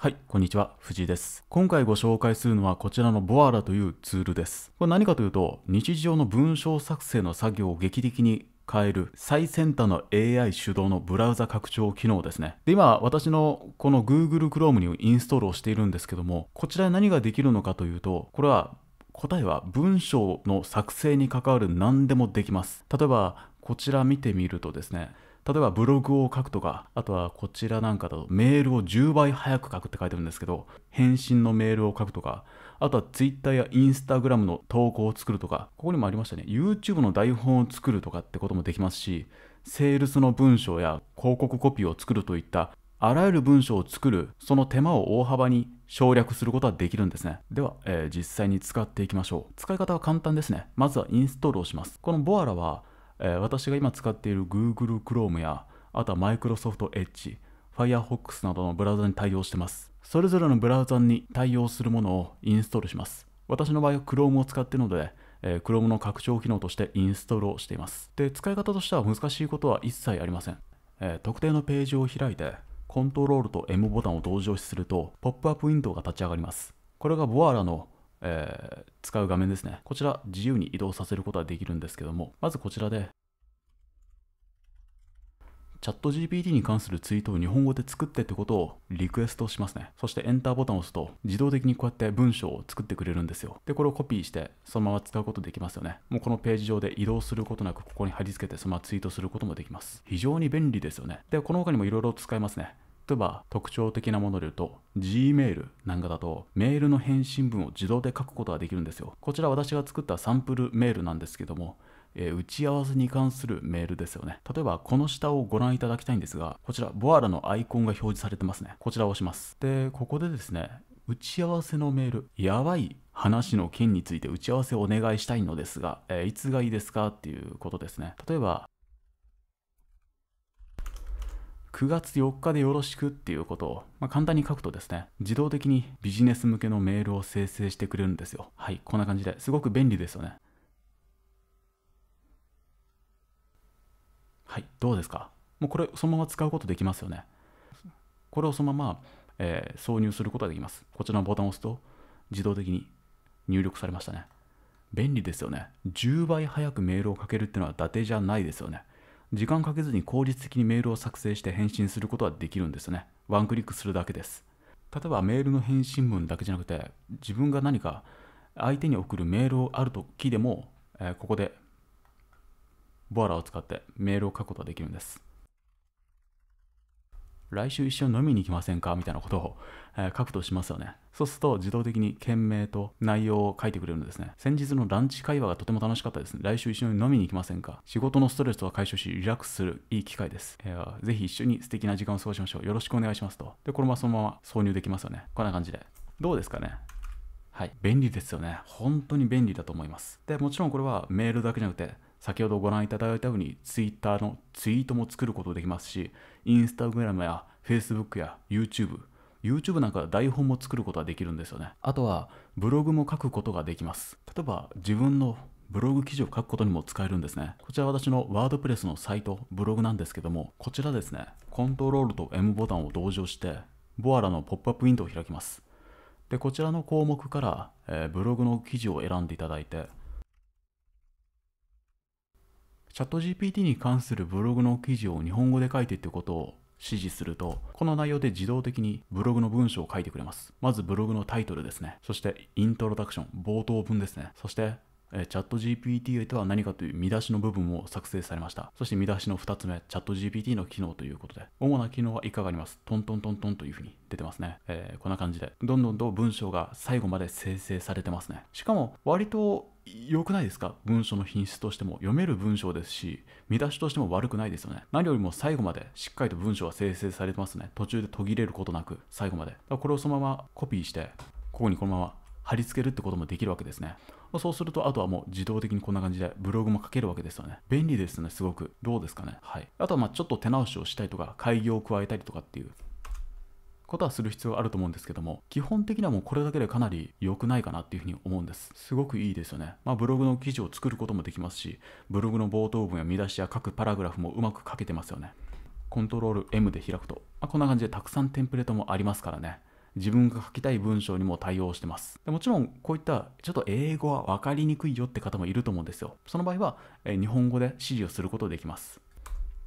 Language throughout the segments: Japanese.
はい、こんにちは、藤井です。今回ご紹介するのはこちらのボアラというツールです。これ何かというと、日常の文章作成の作業を劇的に変える最先端の AI 主導のブラウザ拡張機能ですね。で、今私のこの Google Chrome にインストールをしているんですけども、こちら何ができるのかというと、これは答えは文章の作成に関わる何でもできます。例えば、こちら見てみるとですね例えばブログを書くとかあとはこちらなんかだとメールを10倍早く書くって書いてるんですけど返信のメールを書くとかあとは Twitter や Instagram の投稿を作るとかここにもありましたね YouTube の台本を作るとかってこともできますしセールスの文章や広告コピーを作るといったあらゆる文章を作るその手間を大幅に省略することはできるんですねでは、えー、実際に使っていきましょう使い方は簡単ですねまずはインストールをしますこのボアラはえー、私が今使っている Google Chrome や、あとは Microsoft Edge、Firefox などのブラウザに対応してます。それぞれのブラウザに対応するものをインストールします。私の場合は Chrome を使っているので、えー、Chrome の拡張機能としてインストールをしています。で、使い方としては難しいことは一切ありません。えー、特定のページを開いて、コントロールと M ボタンを同時押しすると、ポップアップウィンドウが立ち上がります。これがボアラのえー、使う画面ですね。こちら自由に移動させることはできるんですけども、まずこちらで、チャット GPT に関するツイートを日本語で作ってってことをリクエストしますね。そしてエンターボタンを押すと自動的にこうやって文章を作ってくれるんですよ。で、これをコピーしてそのまま使うことできますよね。もうこのページ上で移動することなくここに貼り付けてそのままツイートすることもできます。非常に便利ですよね。で、この他にもいろいろ使えますね。例えば特徴的なもので言うと Gmail なんかだとメールの返信文を自動で書くことができるんですよ。こちら私が作ったサンプルメールなんですけども、えー、打ち合わせに関するメールですよね。例えばこの下をご覧いただきたいんですが、こちらボアラのアイコンが表示されてますね。こちらを押します。で、ここでですね、打ち合わせのメール、やばい話の件について打ち合わせをお願いしたいのですが、えー、いつがいいですかっていうことですね。例えば、9月4日でよろしくっていうことを、まあ、簡単に書くとですね、自動的にビジネス向けのメールを生成してくれるんですよ。はい、こんな感じですごく便利ですよね。はい、どうですかもうこれそのまま使うことできますよね。これをそのまま、えー、挿入することができます。こちらのボタンを押すと自動的に入力されましたね。便利ですよね。10倍早くメールをかけるっていうのは伊達じゃないですよね。時間かけずに効率的にメールを作成して返信することはできるんですね。ワンクリックするだけです。例えばメールの返信文だけじゃなくて、自分が何か相手に送るメールをある時でも、えー、ここでボアラを使ってメールを書くことができるんです。来週一緒に飲みに行きませんかみたいなことを、えー、書くとしますよね。そうすると自動的に件名と内容を書いてくれるんですね。先日のランチ会話がとても楽しかったですね。来週一緒に飲みに行きませんか仕事のストレスは解消し、リラックスするいい機会です。えー、ぜひ一緒に素敵な時間を過ごしましょう。よろしくお願いしますと。で、このままそのまま挿入できますよね。こんな感じで。どうですかねはい。便利ですよね。本当に便利だと思います。で、もちろんこれはメールだけじゃなくて、先ほどご覧いただいたように Twitter のツイートも作ることできますし Instagram や Facebook や YouTube YouTube なんか台本も作ることができるんですよねあとはブログも書くことができます例えば自分のブログ記事を書くことにも使えるんですねこちら私のワードプレスのサイトブログなんですけどもこちらですねコントロールと M ボタンを同時押してボアラのポップアップウィンドウを開きますでこちらの項目から、えー、ブログの記事を選んでいただいてチャット GPT に関するブログの記事を日本語で書いてってことを指示すると、この内容で自動的にブログの文章を書いてくれます。まずブログのタイトルですね。そしてイントロダクション、冒頭文ですね。そしてえチャット GPT とは何かという見出しの部分を作成されました。そして見出しの2つ目、チャット GPT の機能ということで、主な機能はいかがありますトントントントンというふうに出てますね。えー、こんな感じで、どんどんと文章が最後まで生成されてますね。しかも、割と良くないですか文章の品質としても読める文章ですし見出しとしても悪くないですよね何よりも最後までしっかりと文章は生成されてますね途中で途切れることなく最後までこれをそのままコピーしてここにこのまま貼り付けるってこともできるわけですねそうすると、あとはもう自動的にこんな感じでブログも書けるわけですよね。便利ですね、すごく。どうですかね。はい。あとは、まあちょっと手直しをしたりとか、開業を加えたりとかっていうことはする必要あると思うんですけども、基本的にはもうこれだけでかなり良くないかなっていうふうに思うんです。すごくいいですよね。まあブログの記事を作ることもできますし、ブログの冒頭文や見出しや各パラグラフもうまく書けてますよね。コントロール M で開くと、まあ、こんな感じでたくさんテンプレートもありますからね。自分が書きたい文章にも対応してます。でもちろん、こういったちょっと英語は分かりにくいよって方もいると思うんですよ。その場合は、え日本語で指示をすることできます。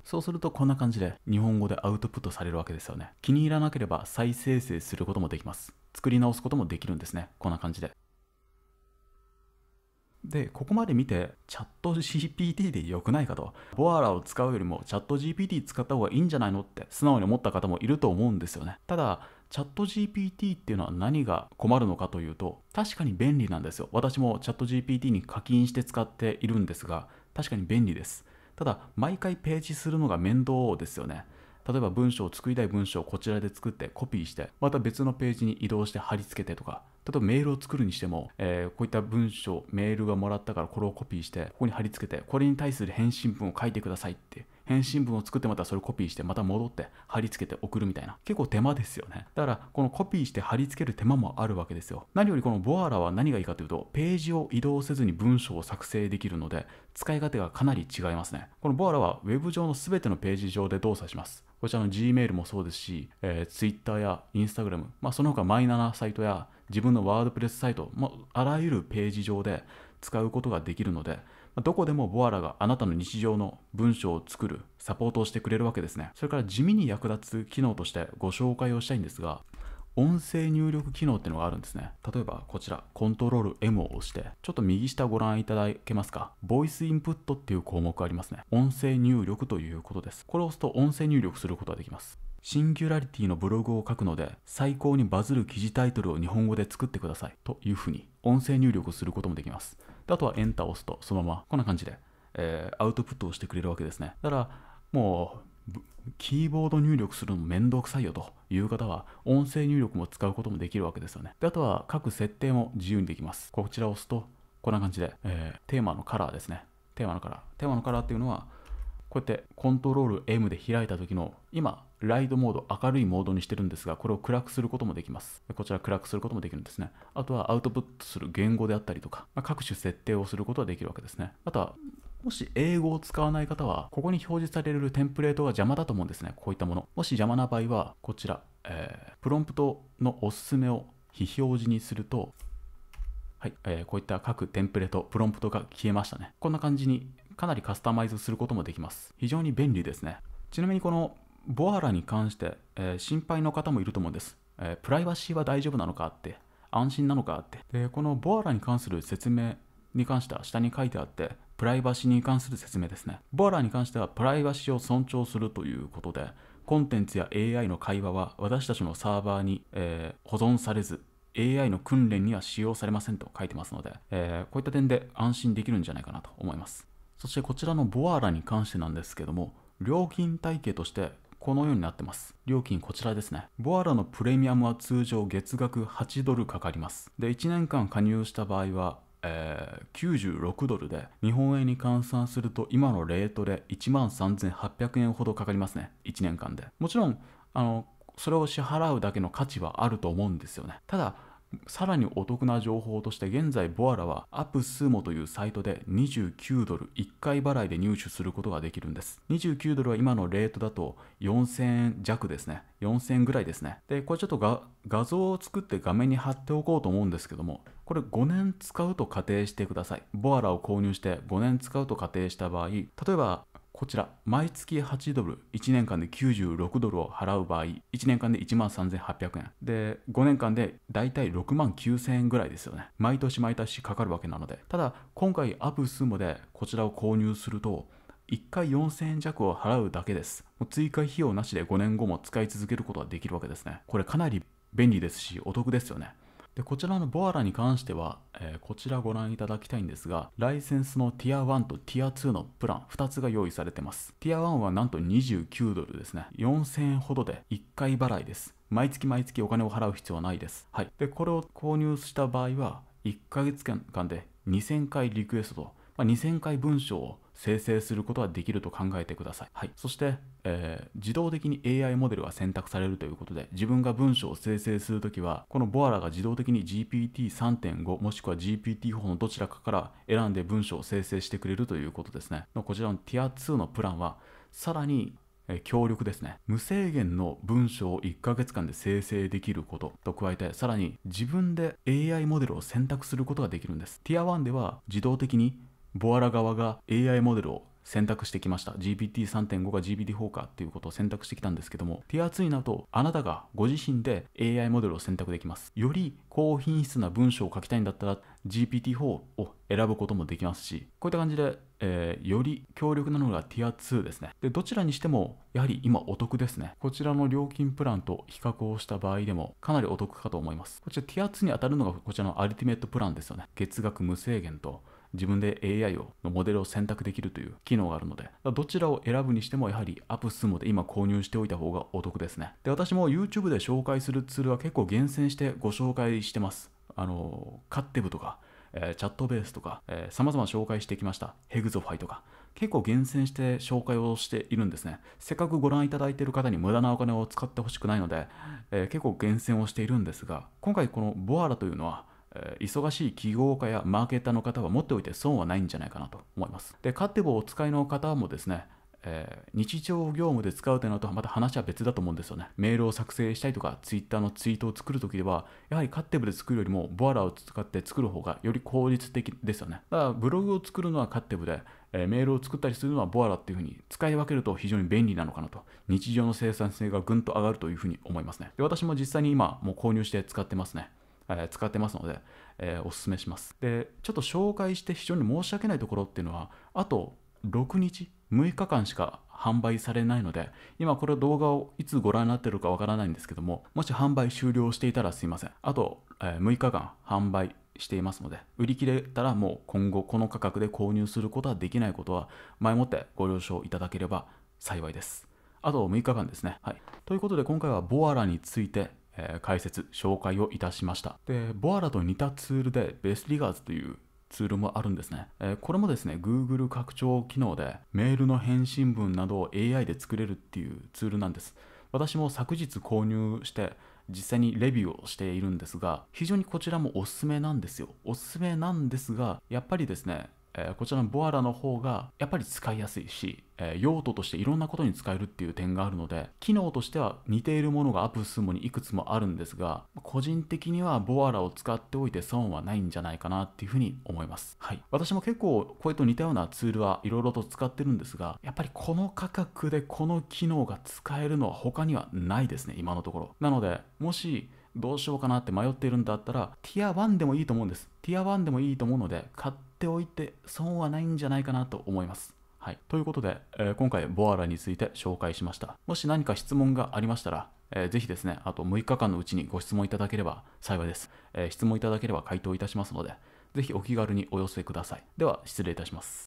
そうするとこんな感じで日本語でアウトプットされるわけですよね。気に入らなければ再生成することもできます。作り直すこともできるんですね。こんな感じで。で、ここまで見て、チャット GPT で良くないかと、ボアラを使うよりもチャット GPT 使った方がいいんじゃないのって素直に思った方もいると思うんですよね。ただ、チャット GPT っていうのは何が困るのかというと、確かに便利なんですよ。私もチャット GPT に課金して使っているんですが、確かに便利です。ただ毎回ページするのが面倒ですよね例えば文章を作りたい文章をこちらで作ってコピーしてまた別のページに移動して貼り付けてとか例えばメールを作るにしても、えー、こういった文章メールがもらったからこれをコピーしてここに貼り付けてこれに対する返信文を書いてくださいって返信文を作ってまたそれコピーしてまた戻って貼り付けて送るみたいな結構手間ですよねだからこのコピーして貼り付ける手間もあるわけですよ何よりこのボアラは何がいいかというとページを移動せずに文章を作成できるので使い勝手がかなり違いますねこのボアラは Web 上の全てのページ上で動作しますこちらの Gmail もそうですし、えー、Twitter や Instagram、まあ、その他マイナなサイトや自分のワードプレスサイト、まあ、あらゆるページ上で使うことができるので、どこでもボアラがあなたの日常の文章を作るサポートをしてくれるわけですね。それから地味に役立つ機能としてご紹介をしたいんですが、音声入力機能っていうのがあるんですね。例えばこちら、コントロール M を押して、ちょっと右下ご覧いただけますか。ボイスインプットっていう項目ありますね。音声入力ということです。これを押すと音声入力することができます。シンギュラリティのブログを書くので、最高にバズる記事タイトルを日本語で作ってください。というふうに、音声入力することもできます。あとはエンターを押すと、そのまま、こんな感じで、えー、アウトプットをしてくれるわけですね。だから、もう、キーボード入力するの面倒くさいよという方は、音声入力も使うこともできるわけですよね。で、あとは各設定も自由にできます。こちらを押すと、こんな感じで、えー、テーマのカラーですね。テーマのカラー。テーマのカラーっていうのは、こうやってコントロール M で開いた時の、今、ライドモード、明るいモードにしてるんですが、これを暗くすることもできます。こちら暗くすることもできるんですね。あとはアウトプットする言語であったりとか、まあ、各種設定をすることができるわけですね。あとは、もし英語を使わない方は、ここに表示されるテンプレートが邪魔だと思うんですね。こういったもの。もし邪魔な場合は、こちら、えー、プロンプトのおすすめを非表示にすると、はいえー、こういった各テンプレート、プロンプトが消えましたね。こんな感じにかなりカスタマイズすることもできます。非常に便利ですね。ちなみにこのボアラに関して、えー、心配の方もいると思うんです、えー、プライバシーは大丈夫なのかって安心なのかってでこのボアラに関する説明に関しては下に書いてあってプライバシーに関する説明ですねボアラに関してはプライバシーを尊重するということでコンテンツや AI の会話は私たちのサーバーに、えー、保存されず AI の訓練には使用されませんと書いてますので、えー、こういった点で安心できるんじゃないかなと思いますそしてこちらのボアラに関してなんですけども料金体系としてこのようになってます。料金こちらですね。ボアラのプレミアムは通常月額8ドルかかります。で、1年間加入した場合は、えー、96ドルで日本円に換算すると今のレートで1万3800円ほどかかりますね1年間でもちろんあのそれを支払うだけの価値はあると思うんですよねたださらにお得な情報として現在ボアラはアップスーモというサイトで29ドル1回払いで入手することができるんです。29ドルは今のレートだと4000円弱ですね。4000円ぐらいですね。で、これちょっと画像を作って画面に貼っておこうと思うんですけども、これ5年使うと仮定してください。ボアラを購入して5年使うと仮定した場合、例えばこちら、毎月8ドル、1年間で96ドルを払う場合、1年間で1万3800円。で、5年間でだいたい6万9000円ぐらいですよね。毎年毎年かかるわけなので。ただ、今回アブスムでこちらを購入すると、1回4000円弱を払うだけです。追加費用なしで5年後も使い続けることができるわけですね。これかなり便利ですし、お得ですよね。でこちらのボアラに関しては、えー、こちらご覧いただきたいんですが、ライセンスのティア1とティア2のプラン2つが用意されてます。ティア1はなんと29ドルですね。4000円ほどで1回払いです。毎月毎月お金を払う必要はないです。はい。で、これを購入した場合は、1ヶ月間で2000回リクエストと、まあ、2000回文章を生成することはできると考えてください。はい、そして、えー、自動的に AI モデルは選択されるということで、自分が文章を生成するときは、このボアラが自動的に GPT3.5 もしくは GPT4 のどちらかから選んで文章を生成してくれるということですね。こちらのティア2のプランは、さらに強力ですね。無制限の文章を1ヶ月間で生成できることと加えて、さらに自分で AI モデルを選択することができるんです。ティア1では自動的にボアラ側が AI モデルを選択してきました GPT3.5 が GPT4 かっていうことを選択してきたんですけどもティア2になるとあなたがご自身で AI モデルを選択できますより高品質な文章を書きたいんだったら GPT4 を選ぶこともできますしこういった感じで、えー、より強力なのがティア2ですねでどちらにしてもやはり今お得ですねこちらの料金プランと比較をした場合でもかなりお得かと思いますこちらティア2に当たるのがこちらのアルティメットプランですよね月額無制限と自分で AI をのモデルを選択できるという機能があるので、どちらを選ぶにしてもやはりアップスモで今購入しておいた方がお得ですね。で、私も YouTube で紹介するツールは結構厳選してご紹介してます。あの、カッテブとか、えー、チャットベースとか、えー、様々紹介してきました。ヘグゾファイとか。結構厳選して紹介をしているんですね。せっかくご覧いただいている方に無駄なお金を使ってほしくないので、えー、結構厳選をしているんですが、今回このボアラというのは、忙しい起業家やマーケーターの方は持っておいて損はないんじゃないかなと思います。で、カテボをお使いの方もですね、えー、日常業務で使うというのとはまた話は別だと思うんですよね。メールを作成したりとか、ツイッターのツイートを作るときでは、やはりカッテブで作るよりも、ボアラを使って作る方がより効率的ですよね。だからブログを作るのはカッテブで、えー、メールを作ったりするのはボアラっていうふうに使い分けると非常に便利なのかなと。日常の生産性がぐんと上がるというふうに思いますね。で私も実際に今、もう購入して使ってますね。え使ってますので、えー、おすすめします。で、ちょっと紹介して非常に申し訳ないところっていうのは、あと6日、6日間しか販売されないので、今これ動画をいつご覧になってるかわからないんですけども、もし販売終了していたらすいません。あと、えー、6日間販売していますので、売り切れたらもう今後この価格で購入することはできないことは前もってご了承いただければ幸いです。あと6日間ですね。はい。ということで今回はボアラについてえー、解説紹介をいたしましたでボアラと似たツールでベースリガーズというツールもあるんですね、えー、これもですね Google 拡張機能でメールの返信文などを AI で作れるっていうツールなんです私も昨日購入して実際にレビューをしているんですが非常にこちらもおすすめなんですよおすすめなんですがやっぱりですねえー、こちらのボアラの方がやっぱり使いやすいしえ用途としていろんなことに使えるっていう点があるので機能としては似ているものがアップスるモにいくつもあるんですが個人的にはボアラを使っておいて損はないんじゃないかなっていうふうに思います、はい、私も結構これと似たようなツールはいろいろと使ってるんですがやっぱりこの価格でこの機能が使えるのは他にはないですね今のところなのでもしどうしようかなって迷っているんだったらティア1でもいいと思うんですティア1でもいいと思うので買っておいて損はないんじゃないかなと思いますはい。ということで、えー、今回ボアラについて紹介しました。もし何か質問がありましたら、えー、ぜひですね、あと6日間のうちにご質問いただければ幸いです。えー、質問いただければ回答いたしますので、ぜひお気軽にお寄せください。では、失礼いたします。